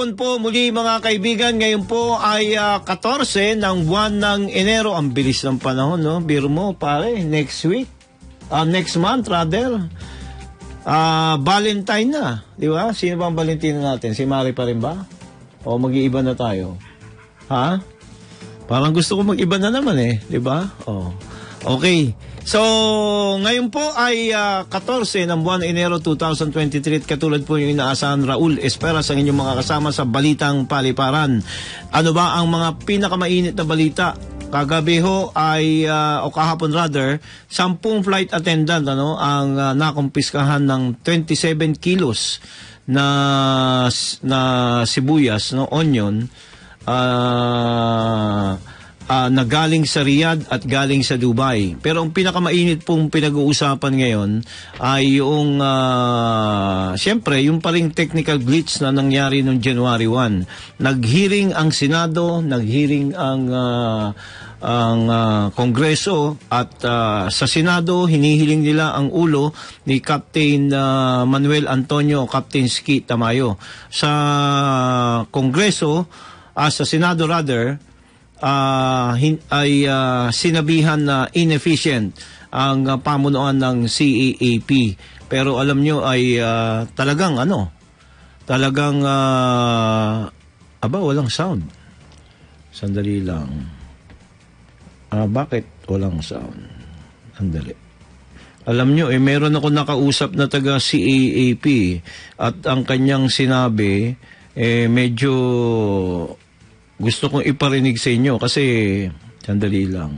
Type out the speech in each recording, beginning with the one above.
hapon po muli mga kaibigan. Ngayon po ay uh, ah, 14 ng 1 ng Enero. Ang bilis ng panahon, no? Biro mo, pare, next week. Uh, next month, rather. Uh, Valentine na, di ba? Sino ba ang Valentino natin? Si Mari pa rin ba? O mag-iiba na tayo? Ha? Parang gusto ko mag-iba na naman eh, di ba? Oh. Okay. So, ngayon po ay uh, ah, 14 ng buwan Enero 2023 katulad po yung inaasahan Raul Espera sa inyong mga kasama sa Balitang Paliparan. Ano ba ang mga pinakamainit na balita Kagabi ho ay, uh, o kahapon rather, 10 flight attendant ano, ang uh, nakumpiskahan ng 27 kilos na, na sibuyas, no, onion, ah, uh, uh, na galing sa Riyadh at galing sa Dubai. Pero ang pinakamainit pong pinag-uusapan ngayon ay yung, uh, siyempre, yung paring technical glitch na nangyari noong January 1. Naghiring ang Senado, naghiring ang... Uh, ang uh, Kongreso at uh, sa Senado hinihiling nila ang ulo ni Captain uh, Manuel Antonio Captain Ski Tamayo sa Kongreso uh, sa Senado rather uh, hin- ay uh, sinabihan na inefficient ang uh, pamunuan ng CEAP. Pero alam nyo ay uh, talagang ano, talagang uh, aba walang sound. Sandali lang. Uh, bakit walang sound? Sandali. Alam nyo, eh, meron ako nakausap na taga CAAP at ang kanyang sinabi, eh, medyo gusto kong iparinig sa inyo kasi sandali lang.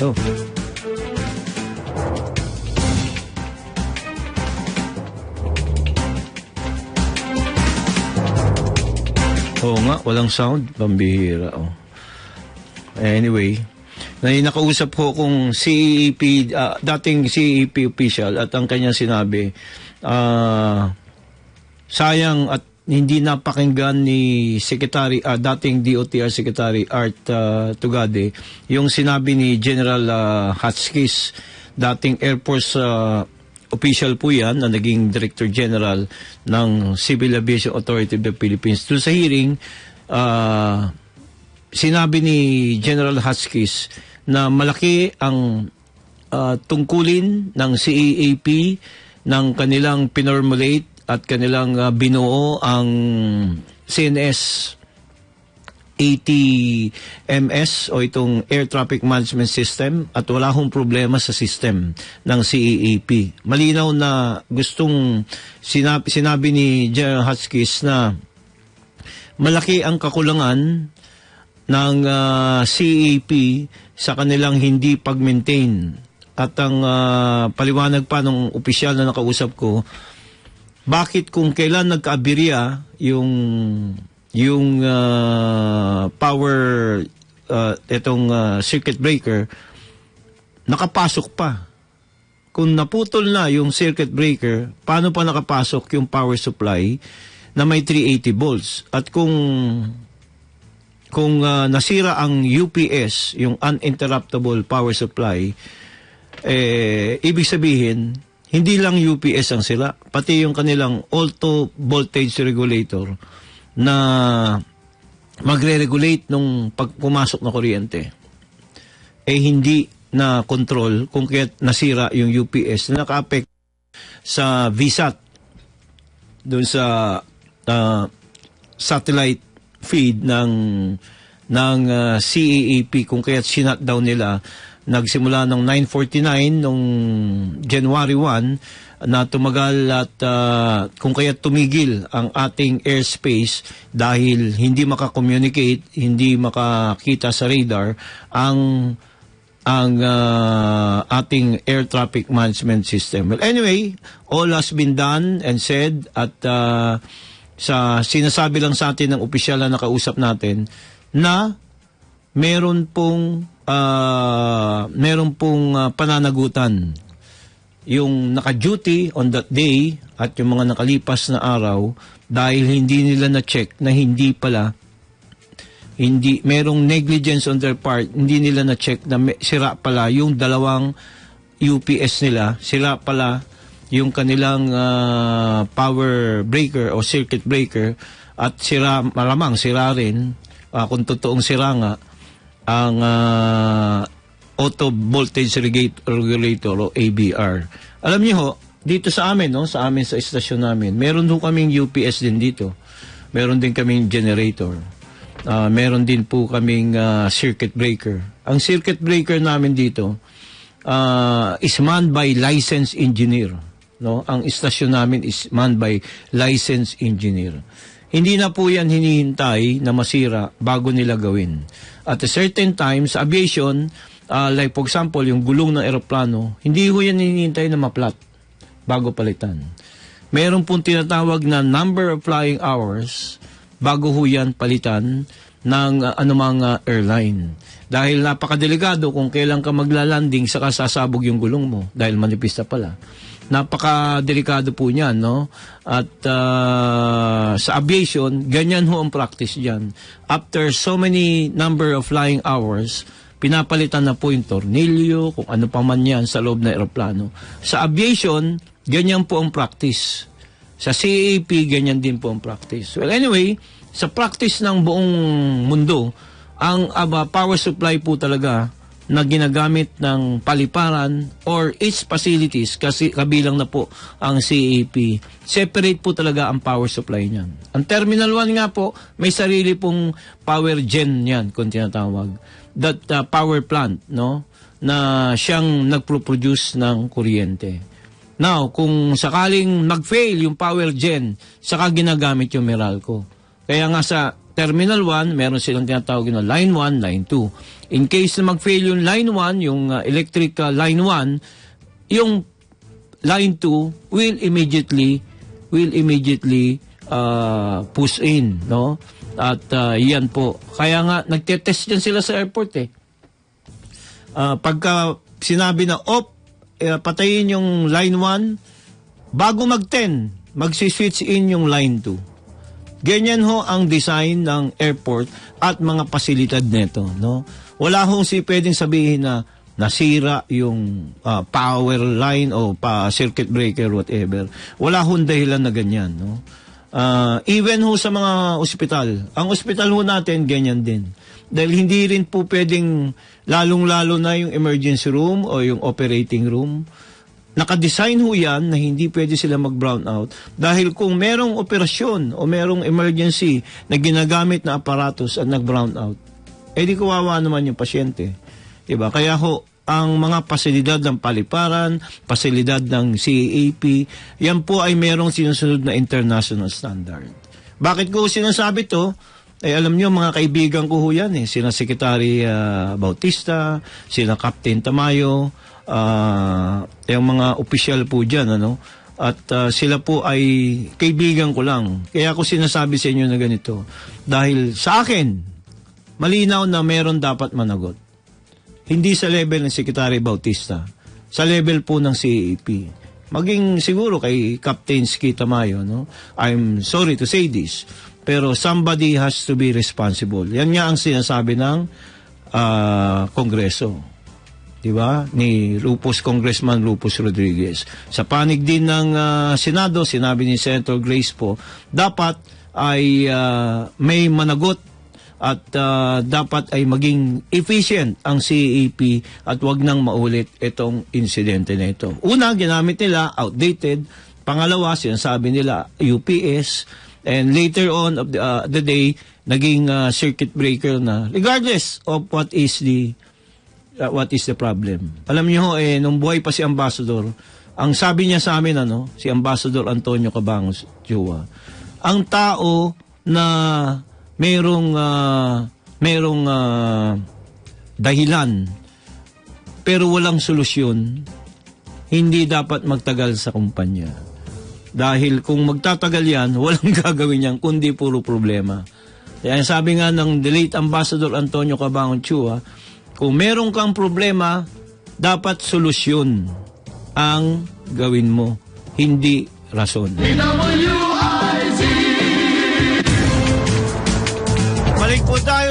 Oh. Oo nga, walang sound. Pambihira, oh. Anyway, na nakausap ko kung CEP, uh, ah, dating CEP official at ang kanya sinabi, uh, sayang at hindi napakinggan ni Secretary uh, dating DOTR Secretary Art uh, Tugade yung sinabi ni General uh, Hotchkiss dating Air Force uh, official po yan na naging Director General ng Civil Aviation Authority of the Philippines doon sa hearing uh, sinabi ni General Hotchkiss na malaki ang uh, tungkulin ng CAAP e ng kanilang pinormulate at kanilang uh, binuo ang CNS 80MS o itong Air Traffic Management System at wala hong problema sa system ng CEAP. Malinaw na gustong sinabi, sinabi ni General Hotchkiss na malaki ang kakulangan ng uh, ah, CEAP sa kanilang hindi pag-maintain at ang uh, paliwanag pa ng opisyal na nakausap ko, bakit kung kailan nagkaabirya yung yung uh, power uh, itong uh, circuit breaker nakapasok pa kung naputol na yung circuit breaker paano pa nakapasok yung power supply na may 380 volts at kung kung uh, nasira ang UPS yung uninterruptible power supply eh, ibig sabihin, hindi lang UPS ang sila, pati yung kanilang auto voltage regulator na magre-regulate nung pagpumasok na kuryente. Eh hindi na control kung kaya nasira yung UPS na naka-affect sa VSAT doon sa uh, satellite feed ng ng uh, ah, CEAP e kung kaya sinat down nila nagsimula ng 9.49 nung January 1 na tumagal at uh, kung kaya tumigil ang ating airspace dahil hindi makakommunicate, hindi makakita sa radar ang ang uh, ating air traffic management system. Well, anyway, all has been done and said at uh, sa sinasabi lang sa atin ng opisyal na nakausap natin na meron pong uh, meron pong uh, pananagutan yung naka-duty on that day at yung mga nakalipas na araw dahil hindi nila na-check na hindi pala hindi merong negligence on their part hindi nila na-check na sira pala yung dalawang UPS nila sira pala yung kanilang uh, power breaker o circuit breaker at sira malamang sira rin uh, kung totoong sira nga ang uh, auto voltage regulator o ABR. Alam niyo ho, dito sa amin, no, sa amin sa istasyon namin, meron ho kaming UPS din dito. Meron din kaming generator. Uh, meron din po kaming uh, circuit breaker. Ang circuit breaker namin dito uh, is manned by licensed engineer. No, ang istasyon namin is manned by licensed engineer. Hindi na po yan hinihintay na masira bago nila gawin at a certain times aviation, uh, like for example, yung gulong ng eroplano, hindi ho yan hinihintay na maplat bago palitan. Meron pong tinatawag na number of flying hours bago ho yan palitan ng uh, anumang uh, airline. Dahil napakadelikado kung kailan ka magla-landing saka sasabog yung gulong mo dahil manipista pala. Napaka-delikado po niyan, no? At uh, sa aviation, ganyan ho ang practice diyan. After so many number of flying hours, pinapalitan na po yung tornilyo, kung ano pa man yan sa loob ng eroplano. Sa aviation, ganyan po ang practice. Sa CAP, ganyan din po ang practice. Well, anyway, sa practice ng buong mundo, ang aba, ah, power supply po talaga na ginagamit ng paliparan or its facilities kasi kabilang na po ang CEP. Separate po talaga ang power supply niyan. Ang Terminal 1 nga po, may sarili pong power gen niyan kung tinatawag. That uh, power plant, no? Na siyang nagpo-produce ng kuryente. Now, kung sakaling nag-fail yung power gen, saka ginagamit yung Meralco. Kaya nga sa Terminal 1, meron silang tinatawag na Line 1, Line 2. In case na mag-fail yung line 1, yung uh, electric uh, line 1, yung line 2 will immediately will immediately uh, push in, no? At uh, yan po. Kaya nga nagte-test din sila sa airport eh. Uh, pagka sinabi na off, uh, eh, patayin yung line 1 bago mag-10, magsi-switch in yung line 2. Ganyan ho ang design ng airport at mga pasilidad nito, no? Wala hong si pwedeng sabihin na nasira yung uh, power line o pa circuit breaker whatever. Wala hong dahilan na ganyan, no? Uh, even ho sa mga ospital. Ang ospital ho natin, ganyan din. Dahil hindi rin po pwedeng lalong-lalo na yung emergency room o yung operating room. Naka-design ho yan na hindi pwede sila mag-brown out. Dahil kung merong operasyon o merong emergency na ginagamit na aparatos at nag-brown out, eh di kawawa naman yung pasyente. Diba? Kaya ho, ang mga pasilidad ng paliparan, pasilidad ng CAP, yan po ay merong sinusunod na international standard. Bakit ko sinasabi to? Eh alam nyo mga kaibigan ko ho yan eh, sina Secretary uh, Bautista, sina Captain Tamayo, uh, yung mga official po dyan, ano? At uh, sila po ay kaibigan ko lang. Kaya ako sinasabi sa inyo na ganito. Dahil sa akin, malinaw na meron dapat managot. Hindi sa level ng Secretary Bautista, sa level po ng CAP. Maging siguro kay Captain Ski Tamayo, no? I'm sorry to say this, pero somebody has to be responsible. Yan nga ang sinasabi ng uh, Kongreso. Di ba? Ni Lupus Congressman Lupus Rodriguez. Sa panig din ng uh, Senado, sinabi ni Senator Grace po, dapat ay uh, may managot at uh, dapat ay maging efficient ang CEP at wag nang maulit itong insidente na ito. Una, ginamit nila outdated. Pangalawa, sinasabi nila UPS. And later on of the, uh, the day, naging uh, circuit breaker na regardless of what is the uh, what is the problem. Alam niyo eh nung buhay pa si ambassador, ang sabi niya sa amin ano, si Ambassador Antonio Cabangos Jua, ang tao na merong uh, merong uh, dahilan pero walang solusyon, hindi dapat magtagal sa kumpanya. Dahil kung magtatagal yan, walang gagawin yan kundi puro problema. Kaya sabi nga ng the late Ambassador Antonio Cabangon Chua, ah, kung merong kang problema, dapat solusyon ang gawin mo, hindi rason. Pinamo!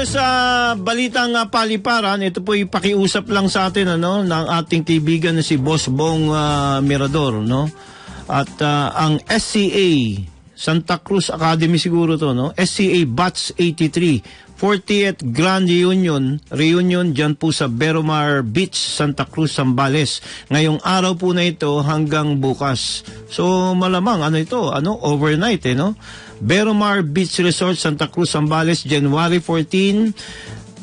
sa balitang uh, paliparan, ito po ipakiusap lang sa atin ano ng ating kaibigan na si Boss Bong uh, Mirador, no? At uh, ang SCA Santa Cruz Academy siguro to, no? SCA Batch 83 40th Grand Reunion, reunion dyan po sa Beromar Beach, Santa Cruz, Zambales. Ngayong araw po na ito hanggang bukas. So malamang ano ito, ano overnight eh, no? Beromar Beach Resort, Santa Cruz, Zambales, January 14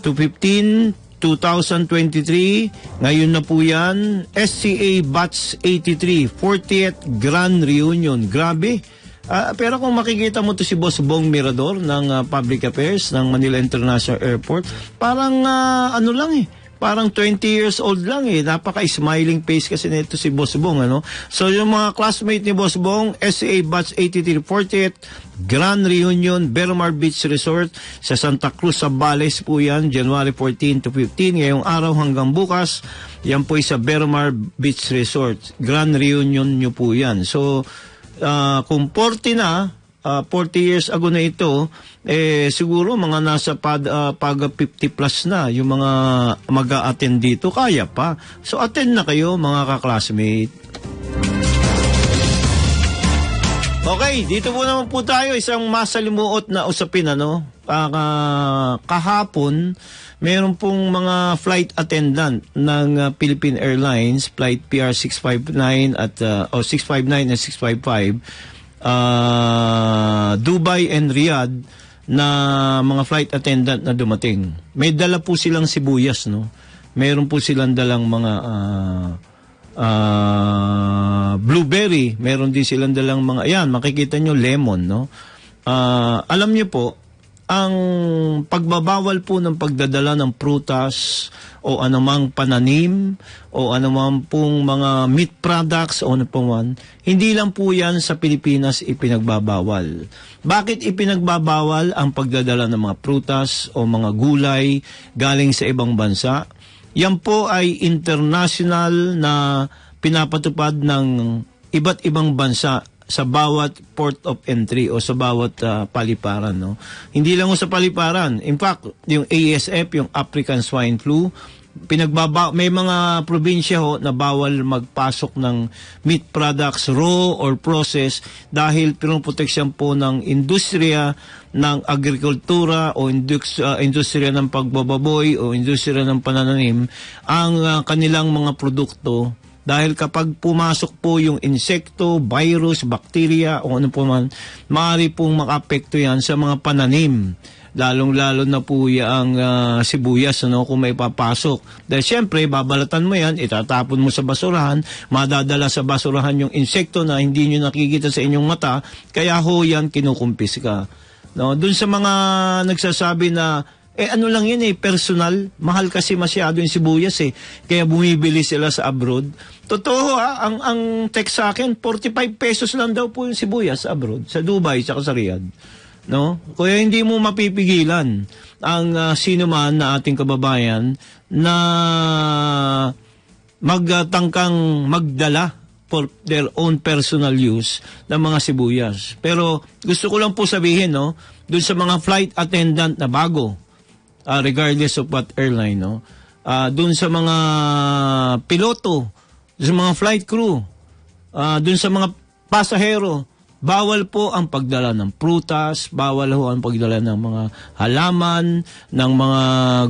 to 15, 2023. Ngayon na po yan. SCA Batch 83, 40th Grand Reunion. Grabe. Uh, pero kung makikita mo to si Boss Bong Mirador ng uh, Public Affairs ng Manila International Airport, parang uh, ano lang eh, parang 20 years old lang eh. Napaka-smiling face kasi nito si Boss Bong, ano? So yung mga classmate ni Boss Bong, SCA Batch 83, 8340 Grand Reunion Belmar Beach Resort sa Santa Cruz Sabales po yan, January 14 to 15, ngayong araw hanggang bukas. Yan po sa Belmar Beach Resort. Grand Reunion nyo po yan. So, uh, kung 40 na, uh, ah, 40 years ago na ito, eh siguro mga nasa pad, uh, pag 50 plus na yung mga mag-attend a dito, kaya pa. So attend na kayo mga kaklasmate. Okay, dito po naman po tayo isang masalimuot na usapin ano. Uh, kahapon, meron pong mga flight attendant ng uh, Philippine Airlines, flight PR 659 at uh, o oh, 659 and 655 uh, Dubai and Riyadh na mga flight attendant na dumating. May dala po silang sibuyas, no? Meron po silang dalang mga uh, uh, blueberry, meron din silang dalang mga, ayan, makikita nyo, lemon, no? Uh, alam nyo po, ang pagbabawal po ng pagdadala ng prutas o anumang pananim o anumang pong mga meat products o ano pong man, hindi lang po yan sa Pilipinas ipinagbabawal. Bakit ipinagbabawal ang pagdadala ng mga prutas o mga gulay galing sa ibang bansa? Yan po ay international na pinapatupad ng iba't ibang bansa sa bawat port of entry o sa bawat uh, paliparan no hindi lang sa paliparan in fact yung ASF yung African Swine Flu pinagbaba may mga probinsya ho na bawal magpasok ng meat products raw or processed dahil pinoproteksyon po ng industriya ng agrikultura o indus, uh, ah, industriya ng pagbababoy o industriya ng pananim ang uh, kanilang mga produkto dahil kapag pumasok po yung insekto, virus, bakterya o ano po man, maaari pong makapekto yan sa mga pananim. Lalong-lalo na po ang uh, sibuyas ano, kung may papasok. Dahil syempre, babalatan mo yan, itatapon mo sa basurahan, madadala sa basurahan yung insekto na hindi nyo nakikita sa inyong mata, kaya ho yan kinukumpis ka. No, doon sa mga nagsasabi na eh ano lang yan eh, personal. Mahal kasi masyado yung sibuyas eh. Kaya bumibili sila sa abroad. Totoo ha, ang, ang text sa akin, 45 pesos lang daw po yung sibuyas abroad. Sa Dubai, sa Riyadh. No? Kaya hindi mo mapipigilan ang uh, sino man na ating kababayan na magtangkang ah, magdala for their own personal use ng mga sibuyas. Pero gusto ko lang po sabihin, no, dun sa mga flight attendant na bago, uh, regardless of what airline, no, uh, dun sa mga piloto, dun sa mga flight crew, uh, dun sa mga pasahero, bawal po ang pagdala ng prutas, bawal ho ang pagdala ng mga halaman, ng mga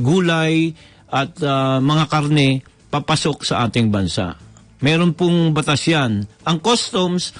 gulay, at uh, mga karne papasok sa ating bansa. Meron pong batas yan. Ang customs,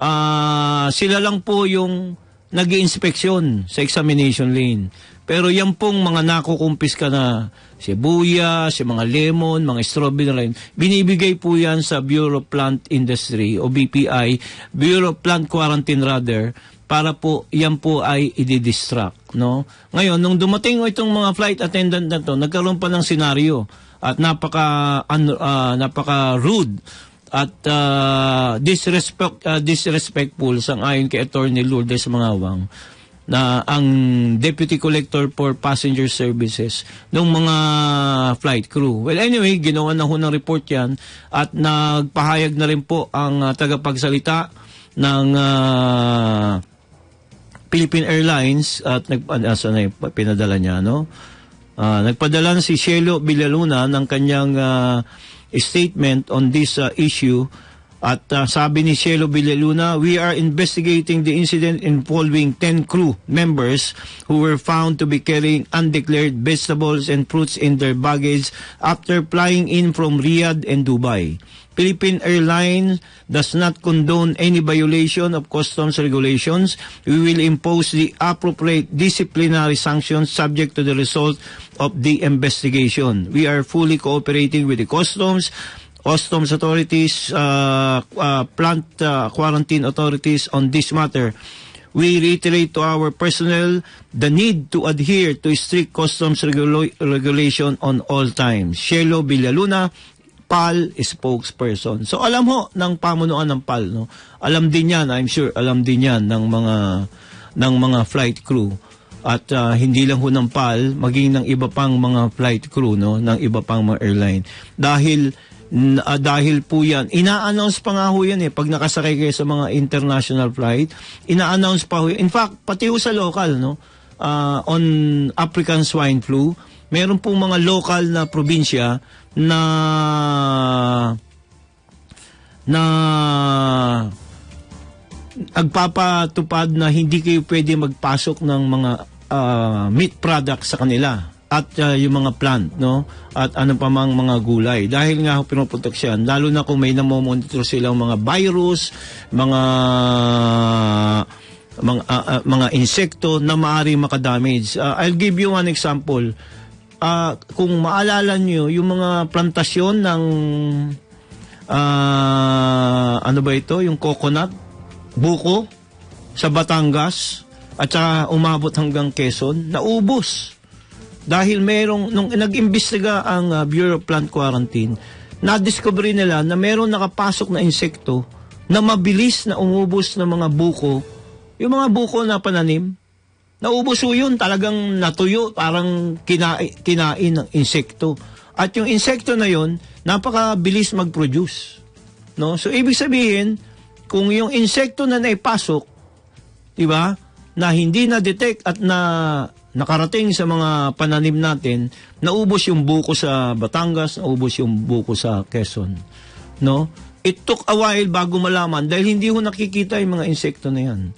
uh, sila lang po yung nag inspeksyon sa examination lane. Pero yan pong mga nakukumpis ka na sibuyas, si mga lemon, mga strawberry, binibigay po yan sa Bureau of Plant Industry o BPI, Bureau of Plant Quarantine rather, para po yan po ay i ididistract. No? Ngayon, nung dumating itong mga flight attendant na to, nagkaroon pa ng senaryo at napaka un, ano, uh, ah, napaka rude at uh, disrespect uh, disrespectful sang ayon kay Attorney Lourdes Mangawang na ang deputy collector for passenger services ng mga flight crew. Well anyway, ginawa na ho ng report 'yan at nagpahayag na rin po ang uh, tagapagsalita ng uh, Philippine Airlines at nag uh, na pinadala niya no Uh, nagpadala si Cielo Villaluna ng kanyang uh, statement on this uh, issue at uh, sabi ni Cielo Villaluna, we are investigating the incident involving 10 crew members who were found to be carrying undeclared vegetables and fruits in their baggage after flying in from Riyadh and Dubai. Philippine Airlines does not condone any violation of customs regulations. We will impose the appropriate disciplinary sanctions subject to the result of the investigation. We are fully cooperating with the customs customs authorities, uh, uh, plant uh, quarantine authorities on this matter. We reiterate to our personnel the need to adhere to strict customs regula- regulation on all times. Shelo Villaluna, PAL spokesperson. So alam ho ng pamunuan ng PAL, no? Alam din 'yan, I'm sure, alam din 'yan ng mga ng mga flight crew at uh, hindi lang ho ng PAL, maging ng iba pang mga flight crew, no, ng iba pang mga airline. Dahil uh, dahil po yan, ina-announce pa nga ho yan eh, pag nakasakay kayo sa mga international flight, ina-announce pa ho yan. In fact, pati ho sa local, no, uh, on African swine flu, meron po mga local na probinsya na na agpapatupad na hindi kayo pwede magpasok ng mga uh, meat products sa kanila at uh, yung mga plant no at ano pa mang mga gulay dahil nga pinoproteksyon lalo na kung may namomonitor silang mga virus mga mga uh, uh, mga insekto na maari makadamage uh, I'll give you one example uh, kung maalala niyo yung mga plantasyon ng uh, ano ba ito yung coconut buko sa Batangas at saka umabot hanggang Quezon naubos dahil merong, nung nag-imbestiga ang uh, Bureau of Plant Quarantine, na-discover nila na merong nakapasok na insekto na mabilis na umubos ng mga buko, yung mga buko na pananim, naubos ho yun, talagang natuyo, parang kinain, kinain ng insekto. At yung insekto na yun, napakabilis mag-produce. No? So, ibig sabihin, kung yung insekto na naipasok, di ba, na hindi na detect at na nakarating sa mga pananim natin, naubos yung buko sa Batangas, naubos yung buko sa Quezon. No? It took a while bago malaman dahil hindi ho nakikita yung mga insekto na yan.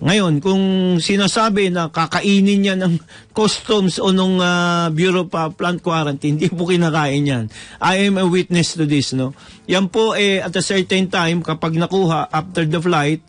Ngayon, kung sinasabi na kakainin niya ng customs o ng uh, ah, Bureau of Plant Quarantine, hindi po kinakain yan. I am a witness to this, no? Yan po, eh, at a certain time, kapag nakuha, after the flight,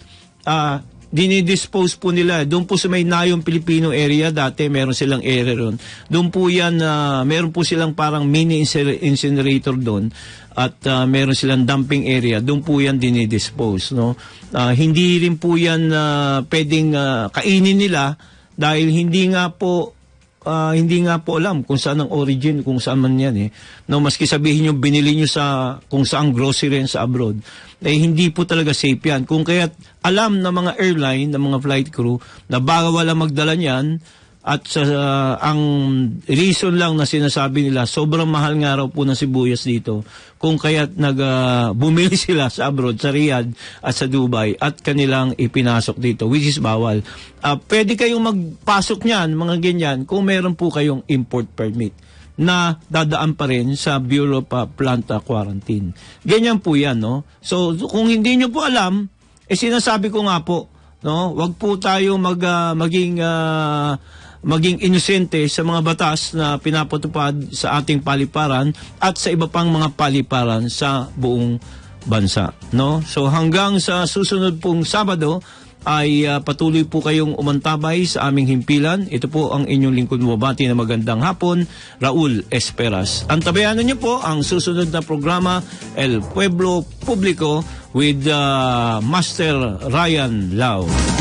uh, dinidispose po nila. Doon po sa may Nayong Pilipino area, dati meron silang area ron. Doon po yan, uh, meron po silang parang mini incinerator doon at uh, meron silang dumping area. Doon po yan dinidispose. No? Uh, hindi rin po yan uh, pwedeng uh, kainin nila dahil hindi nga po uh, hindi nga po alam kung saan ang origin, kung saan man yan eh. No, maski sabihin nyo, binili nyo sa kung saan grocery sa abroad, eh hindi po talaga safe yan. Kung kaya alam ng mga airline, ng mga flight crew, na bawal wala magdala niyan, at sa, uh, ang reason lang na sinasabi nila, sobrang mahal nga raw po ng sibuyas dito. Kung kaya nag, uh, bumili sila sa abroad, sa Riyadh at sa Dubai at kanilang ipinasok dito, which is bawal. Uh, pwede kayong magpasok niyan, mga ganyan, kung meron po kayong import permit na dadaan pa rin sa Bureau of uh, Planta Quarantine. Ganyan po yan, no? So, kung hindi nyo po alam, eh sinasabi ko nga po, no? Wag po tayo mag, uh, maging... Uh, maging inosente sa mga batas na pinapatupad sa ating paliparan at sa iba pang mga paliparan sa buong bansa. No? So hanggang sa susunod pong Sabado ay uh, patuloy po kayong umantabay sa aming himpilan. Ito po ang inyong lingkod wabati na magandang hapon, Raul Esperas. Antabayanan niyo po ang susunod na programa El Pueblo Publico with uh, Master Ryan Lau.